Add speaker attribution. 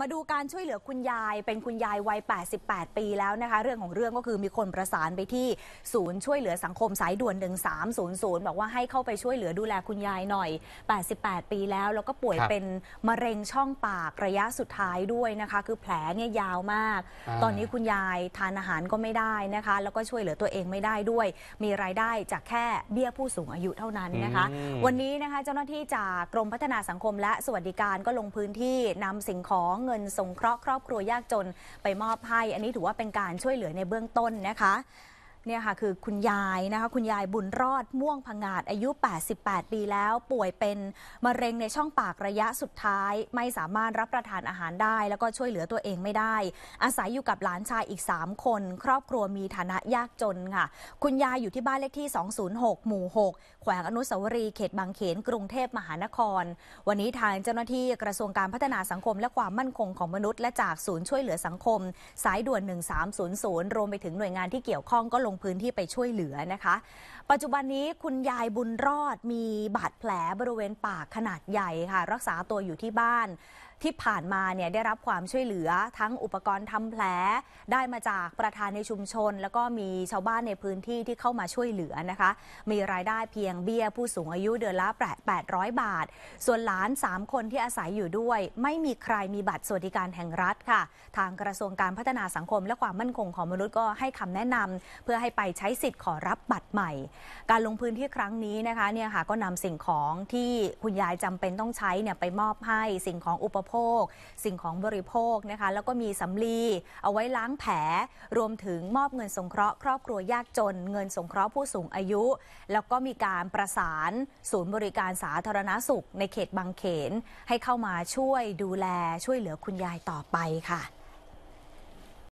Speaker 1: มาดูการช่วยเหลือคุณยายเป็นคุณยายวัย 88 ปีแล้วนะคะ เรื่องของเรื่องก็คือมีคนประสานไปที่ศูนย์ช่วยเหลือสังคมสายด่วน 1300 บอกว่าให้เข้าไปช่วยเหลือดูแลคุณยายหน่อย 88 ปีแล้วแล้วก็ป่วยเป็นมะเร็งช่องปากระยะสุดท้ายด้วยนะคะคือแผลเนี่ยยาวมาก ตอนนี้คุณยายทานอาหารก็ไม่ได้นะคะ แล้วก็ช่วยเหลือตัวเองไม่ได้ด้วย มีรายได้จากแค่เบี้ยผู้สูงอายุเท่านั้นนะคะ วันนี้นะคะเจ้าหน้าที่จากกรมพัฒนาสังคม และสวัสดิการก็ลงพื้นที่นำสิ่งของเงินสงเคราะห์ครอบครัวยากจนไปมอบให้ อันนี้ถือว่าเป็นการช่วยเหลือในเบื้องต้นนะคะเนี่ยค่ะคือคุณยายนะคะคุณยายบุญรอดม่วงพงาดอายุ 88 ปีแล้วป่วยเป็นมะเร็งในช่องปากระยะสุดท้าย ไม่สามารถรับประทานอาหารได้ แล้วก็ช่วยเหลือตัวเองไม่ได้ อาศัยอยู่กับหลานชายอีก 3 คน ครอบครัวมีฐานะยากจนค่ะคุณยายอยู่ที่บ้านเลขที่ 206 หมู่ 6 แขวงอนุสาวรีย์เขตบางเขนกรุงเทพมหานคร วันนี้ทางเจ้าหน้าที่กระทรวงการพัฒนาสังคม และความมั่นคงของมนุษย์ และจากศูนย์ช่วยเหลือสังคม สายด่วน 1300 รวมไปถึงหน่วยงานที่เกี่ยวข้องก็ลงพื้นที่ไปช่วยเหลือนะคะ ปัจจุบันนี้คุณยายบุญรอด มีบาดแผลบริเวณปากขนาดใหญ่ค่ะ รักษาตัวอยู่ที่บ้านที่ผ่านมาเนี่ยได้รับความช่วยเหลือ ทั้งอุปกรณ์ทำแผลได้มาจากประธานในชุมชน แล้วก็มีชาวบ้านในพื้นที่ที่เข้ามาช่วยเหลือนะคะ มีรายได้เพียงเบี้ย ผู้สูงอายุเดือนละ 800 บาท ส่วนหลาน 3 คนที่อาศัยอยู่ด้วย ไม่มีใครมีบัตรสวัสดิการแห่งรัฐค่ะ ทางกระทรวงการพัฒนาสังคมและความมั่นคงของมนุษย์ก็ให้คำแนะนำ เพื่อให้ไปใช้สิทธิ์ขอรับบัตรใหม่ การลงพื้นที่ครั้งนี้นะคะเนี่ยค่ะก็นำสิ่งของที่คุณยายจำเป็นต้องใช้เนี่ยไปมอบให้สิ่งของอุปโภคสิ่งของบริโภคนะคะ แล้วก็มีสำลีเอาไว้ล้างแผล รวมถึงมอบเงินสงเคราะห์ครอบครัวยากจนเงินสงเคราะห์ผู้สูงอายุ แล้วก็มีการประสานศูนย์บริการสาธารณาสุขในเขตบางเขน ให้เข้ามาช่วยดูแลช่วยเหลือคุณยายต่อไปค่ะ